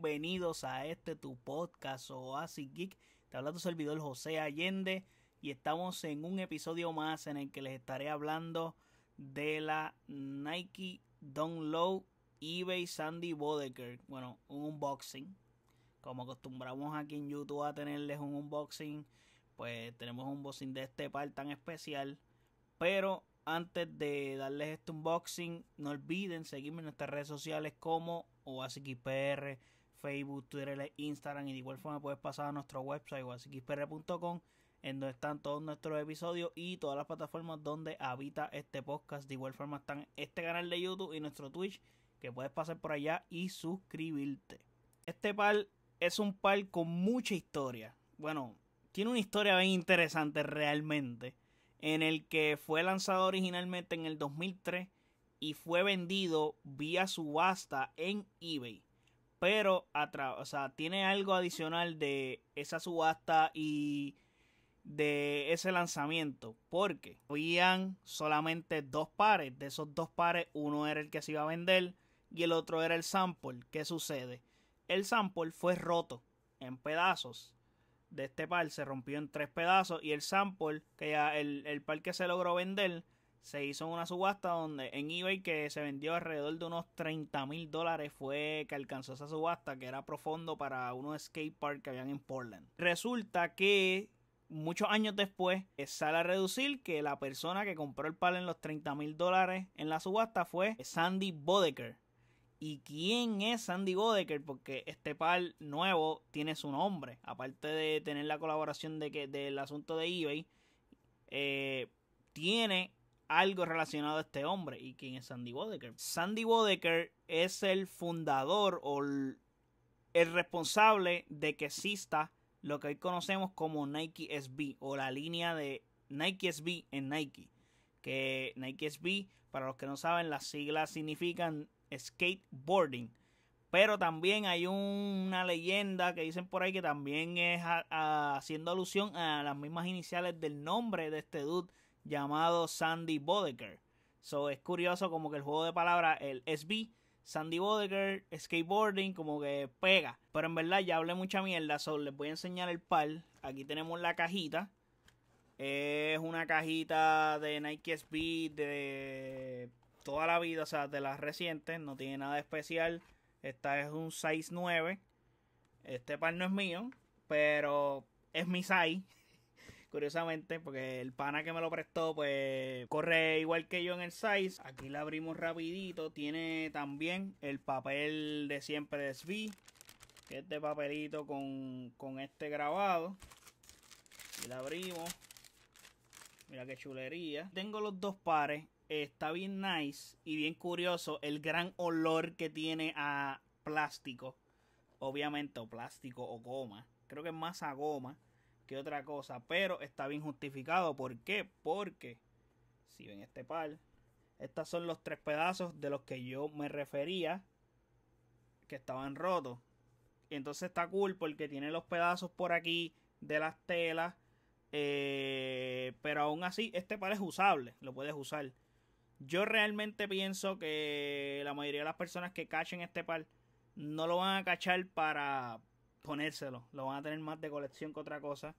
bienvenidos a este tu podcast Oasis Geek. Te habla tu servidor José Allende y estamos en un episodio más en el que les estaré hablando de la Nike Download eBay Sandy Bodeker. Bueno, un unboxing. Como acostumbramos aquí en YouTube a tenerles un unboxing, pues tenemos un unboxing de este par tan especial. Pero antes de darles este unboxing, no olviden seguirme en nuestras redes sociales como PR. Facebook, Twitter, Instagram y de igual forma puedes pasar a nuestro website guasiquispr.com en donde están todos nuestros episodios y todas las plataformas donde habita este podcast. De igual forma están este canal de YouTube y nuestro Twitch que puedes pasar por allá y suscribirte. Este par es un par con mucha historia. Bueno, tiene una historia bien interesante realmente en el que fue lanzado originalmente en el 2003 y fue vendido vía subasta en eBay. Pero tiene algo adicional de esa subasta y de ese lanzamiento. Porque habían solamente dos pares. De esos dos pares, uno era el que se iba a vender y el otro era el sample. ¿Qué sucede? El sample fue roto en pedazos. De este par se rompió en tres pedazos y el sample, que ya el, el par que se logró vender, se hizo una subasta donde en eBay que se vendió alrededor de unos 30 mil dólares fue que alcanzó esa subasta que era profundo para unos skate park que habían en Portland. Resulta que muchos años después eh, sale a reducir que la persona que compró el pal en los 30 mil dólares en la subasta fue Sandy Bodeker. ¿Y quién es Sandy Bodeker? Porque este pal nuevo tiene su nombre. Aparte de tener la colaboración de que, del asunto de eBay, eh, tiene algo relacionado a este hombre. ¿Y quién es Sandy Bodecker Sandy Bodecker es el fundador o el, responsable de que exista lo que hoy conocemos como Nike SB o la línea de Nike SB en Nike. Que Nike SB, para los que no saben, las siglas significan skateboarding. Pero también hay una leyenda que dicen por ahí que también es haciendo alusión a las mismas iniciales del nombre de este dude llamado Sandy Bodeker. So es curioso como que el juego de palabras, el SB, Sandy Bodeker, skateboarding, como que pega. Pero en verdad ya hablé mucha mierda, so les voy a enseñar el par. Aquí tenemos la cajita. Es una cajita de Nike SB de toda la vida, o sea, de las recientes, no tiene nada especial. Esta es un 6.9. Este par no es mío, pero es mi size curiosamente, porque el pana que me lo prestó, pues corre igual que yo en el size. Aquí la abrimos rapidito. Tiene también el papel de siempre de Svi, que es de papelito con, con este grabado. Y la abrimos. Mira qué chulería. Tengo los dos pares. Está bien nice y bien curioso el gran olor que tiene a plástico. Obviamente, o plástico o goma. Creo que es más a goma que otra cosa, pero está bien justificado. ¿Por qué? Porque, si ven este par, estos son los tres pedazos de los que yo me refería que estaban rotos. entonces está cool porque tiene los pedazos por aquí de las telas. Eh, pero aún así, este par es usable, lo puedes usar. Yo realmente pienso que la mayoría de las personas que cachen este par no lo van a cachar para, ponérselo. Lo van a tener más de colección que otra cosa.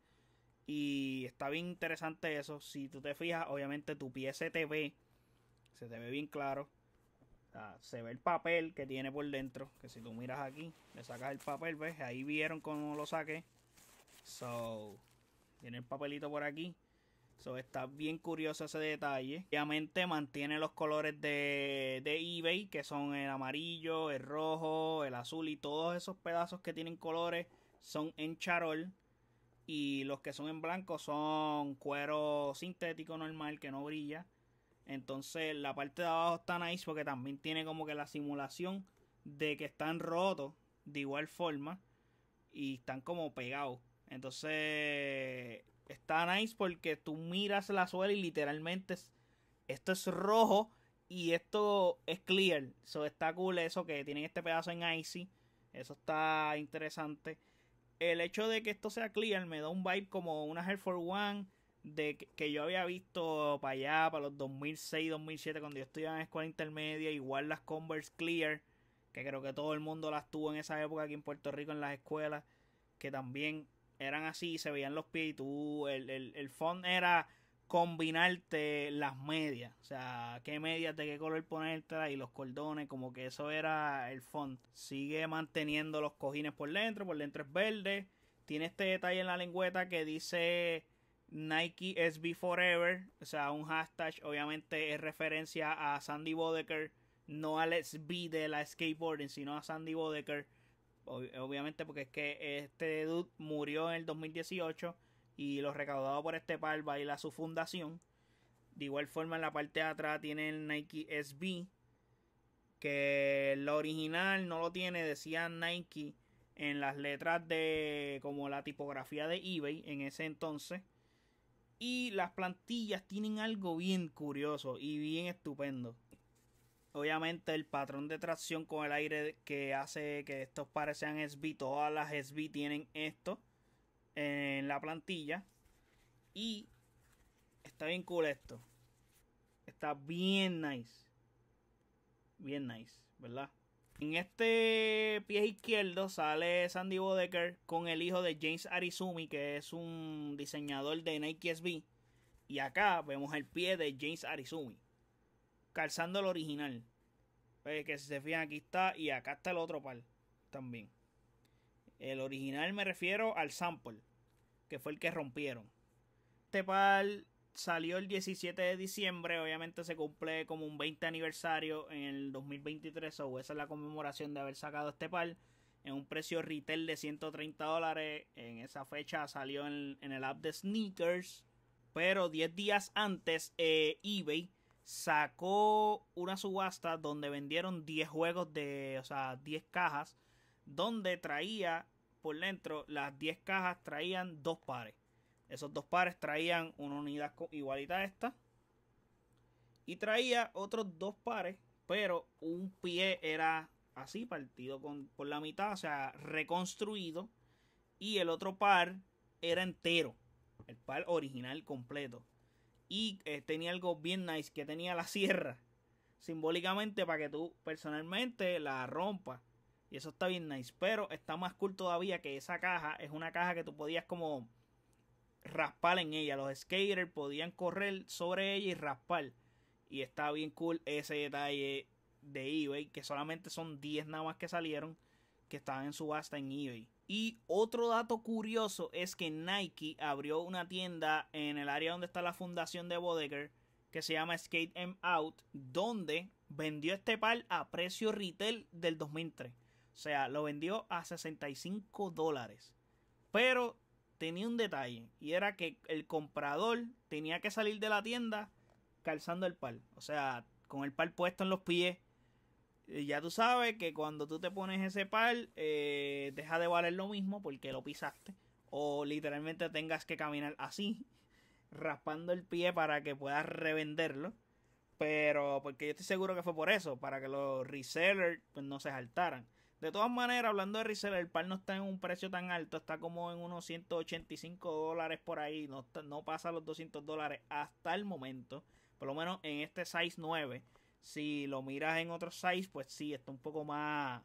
Y está bien interesante eso. Si tú te fijas, obviamente tu pie se te ve. Se te ve bien claro. Ah, se ve el papel que tiene por dentro. Que si tú miras aquí, le sacas el papel, ¿ves? Ahí vieron cómo lo saqué. So, tiene el papelito por aquí está bien curioso ese detalle. Obviamente mantiene los colores de, de, eBay, que son el amarillo, el rojo, el azul y todos esos pedazos que tienen colores son en charol. Y los que son en blanco son cuero sintético normal que no brilla. Entonces la parte de abajo está nice porque también tiene como que la simulación de que están rotos de igual forma y están como pegados. Entonces Está nice porque tú miras la suela y literalmente esto es rojo y esto es clear. So, está cool eso que tienen este pedazo en Icy. Eso está interesante. El hecho de que esto sea clear me da un vibe como una Air for One de que, yo había visto para allá, para los 2006, 2007, cuando yo estudiaba en escuela intermedia. Igual las Converse clear, que creo que todo el mundo las tuvo en esa época aquí en Puerto Rico en las escuelas. Que también eran así, se veían los pies y tú, el, el, el font era combinarte las medias, o sea, qué medias de qué color ponerte y los cordones, como que eso era el font. Sigue manteniendo los cojines por dentro, por dentro es verde. Tiene este detalle en la lengüeta que dice Nike SB Forever, o sea, un hashtag obviamente es referencia a Sandy Bodecker. no al SB de la skateboarding, sino a Sandy Bodecker obviamente porque es que este dude murió en el 2018 y lo recaudado por este par va a ir a su fundación. De igual forma en la parte de atrás tiene el Nike SB que lo original no lo tiene, decía Nike en las letras de como la tipografía de eBay en ese entonces. Y las plantillas tienen algo bien curioso y bien estupendo. Obviamente el patrón de tracción con el aire que hace que estos pares sean SB, todas las SB tienen esto en la plantilla. Y está bien cool esto. Está bien nice. Bien nice, ¿verdad? En este pie izquierdo sale Sandy Bodecker con el hijo de James Arizumi, que es un diseñador de Nike SB. Y acá vemos el pie de James Arizumi calzando el original. Pues, que si se fijan, aquí está y acá está el otro par también. El original me refiero al sample, que fue el que rompieron. Este par salió el 17 de diciembre, obviamente se cumple como un 20 aniversario en el 2023, o esa es la conmemoración de haber sacado este par en un precio retail de 130 dólares. En esa fecha salió en, el app de Sneakers, pero 10 días antes eh, eBay sacó una subasta donde vendieron 10 juegos de, o sea, 10 cajas, donde traía por dentro, las 10 cajas traían dos pares. Esos dos pares traían una unidad igualita a esta. Y traía otros dos pares, pero un pie era así, partido con, por la mitad, o sea, reconstruido. Y el otro par era entero. El par original completo. Y eh, tenía algo bien nice, que tenía la sierra. Simbólicamente para que tú personalmente la rompas. Y eso está bien nice. Pero está más cool todavía que esa caja es una caja que tú podías como raspar en ella. Los skaters podían correr sobre ella y raspar. Y está bien cool ese detalle de eBay. Que solamente son 10 nada más que salieron. Que estaban en subasta en eBay. Y otro dato curioso es que Nike abrió una tienda en el área donde está la fundación de Bodeger que se llama Skate M em Out, donde vendió este par a precio retail del 2003. O sea, lo vendió a 65 dólares. Pero tenía un detalle y era que el comprador tenía que salir de la tienda calzando el par. O sea, con el par puesto en los pies ya tú sabes que cuando tú te pones ese par, eh, deja de valer lo mismo porque lo pisaste. O literalmente tengas que caminar así, raspando el pie para que puedas revenderlo. Pero, porque yo estoy seguro que fue por eso, para que los resellers pues, no se saltaran. De todas maneras, hablando de reseller, el par no está en un precio tan alto, está como en unos 185 dólares por ahí, no, no pasa los 200 dólares hasta el momento, por lo menos en este size 9. Si lo miras en otros sites, pues sí, está un poco más.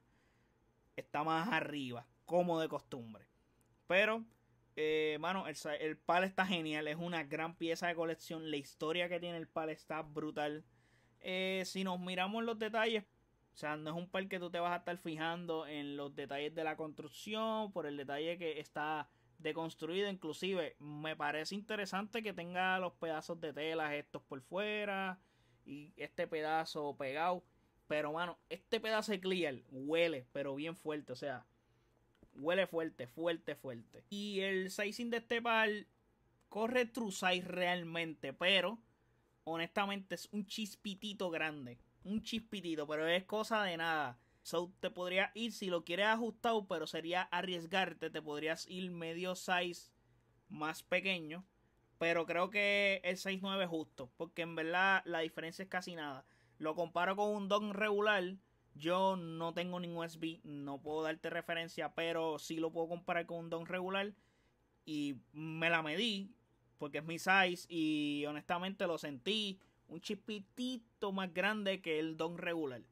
Está más arriba, como de costumbre. Pero, eh, mano, el, el pal está genial. Es una gran pieza de colección. La historia que tiene el pal está brutal. Eh, si nos miramos los detalles, o sea, no es un PAL que tú te vas a estar fijando en los detalles de la construcción, por el detalle que está deconstruido. Inclusive, me parece interesante que tenga los pedazos de telas estos por fuera y este pedazo pegado. Pero, mano, este pedazo de clear huele, pero bien fuerte. O sea, huele fuerte, fuerte, fuerte. Y el sizing de este par corre true size realmente, pero honestamente es un chispitito grande. Un chispitito, pero es cosa de nada. So, te podría ir si lo quieres ajustado, pero sería arriesgarte. Te podrías ir medio size más pequeño pero creo que el 69 9 es justo, porque en verdad la diferencia es casi nada. Lo comparo con un Don regular, yo no tengo ningún SB, no puedo darte referencia, pero sí lo puedo comparar con un Don regular y me la medí, porque es mi size y honestamente lo sentí un chispitito más grande que el Don regular.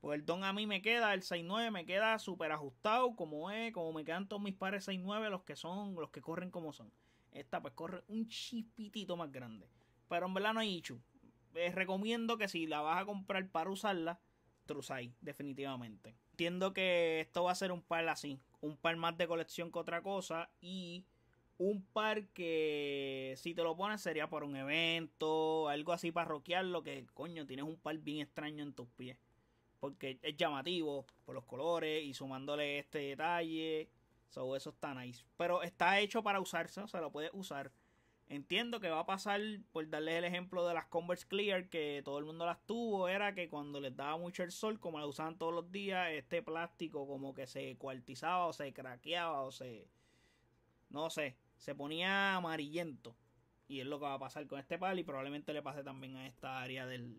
Pues el Don a mí me queda, el 69 me queda súper ajustado como es, como me quedan todos mis pares 69 los que son, los que corren como son. Esta pues corre un chispitito más grande. Pero en verdad no hay Ichu. Eh, Les recomiendo que si la vas a comprar para usarla, Trusai, definitivamente. Entiendo que esto va a ser un par así. Un par más de colección que otra cosa. Y un par que si te lo pones sería por un evento, algo así lo que coño, tienes un par bien extraño en tus pies. Porque es llamativo por los colores y sumándole este detalle. So, eso está nice. Pero está hecho para usarse, o sea, lo puede usar. Entiendo que va a pasar, por darles el ejemplo de las Converse Clear, que todo el mundo las tuvo, era que cuando les daba mucho el sol, como la usaban todos los días, este plástico como que se cuartizaba o se craqueaba o se... No sé, se ponía amarillento. Y es lo que va a pasar con este pal y probablemente le pase también a esta área del,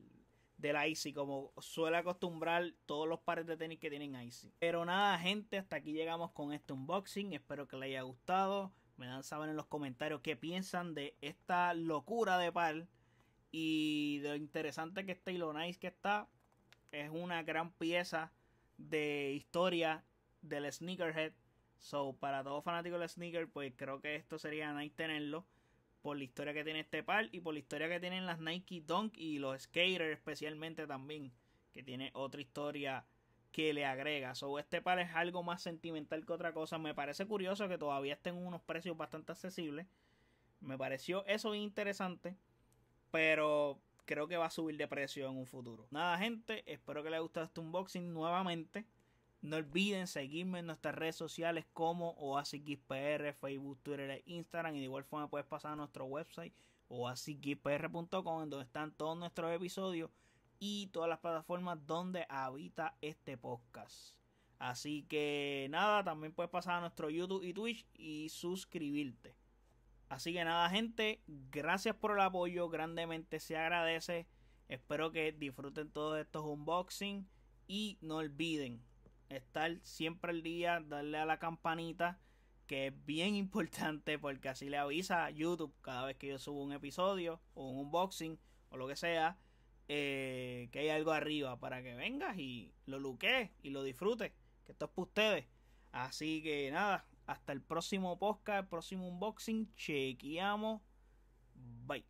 de la Icy, como suele acostumbrar todos los pares de tenis que tienen Icy. Pero nada, gente, hasta aquí llegamos con este unboxing. Espero que les haya gustado. Me dan saber en los comentarios qué piensan de esta locura de par y lo interesante que está y lo nice que está. Es una gran pieza de historia del sneakerhead. So, para todos fanáticos del sneaker, pues creo que esto sería nice tenerlo por la historia que tiene este par y por la historia que tienen las Nike Dunk y los skaters especialmente también, que tiene otra historia que le agrega. So, este par es algo más sentimental que otra cosa. Me parece curioso que todavía estén unos precios bastante accesibles. Me pareció eso interesante, pero creo que va a subir de precio en un futuro. Nada, gente, espero que les haya gustado este unboxing nuevamente. No olviden seguirme en nuestras redes sociales como OasisGPR, Facebook, Twitter e Instagram. Y de igual forma puedes pasar a nuestro website oasisgpr.com en donde están todos nuestros episodios y todas las plataformas donde habita este podcast. Así que nada, también puedes pasar a nuestro YouTube y Twitch y suscribirte. Así que nada, gente, gracias por el apoyo, grandemente se agradece. Espero que disfruten todos estos unboxing y no olviden estar siempre al día, darle a la campanita, que es bien importante porque así le avisa a YouTube cada vez que yo subo un episodio o un unboxing o lo que sea, eh, que hay algo arriba para que vengas y lo luques y lo disfrutes, que esto es para ustedes. Así que nada, hasta el próximo podcast, el próximo unboxing, chequeamos, bye.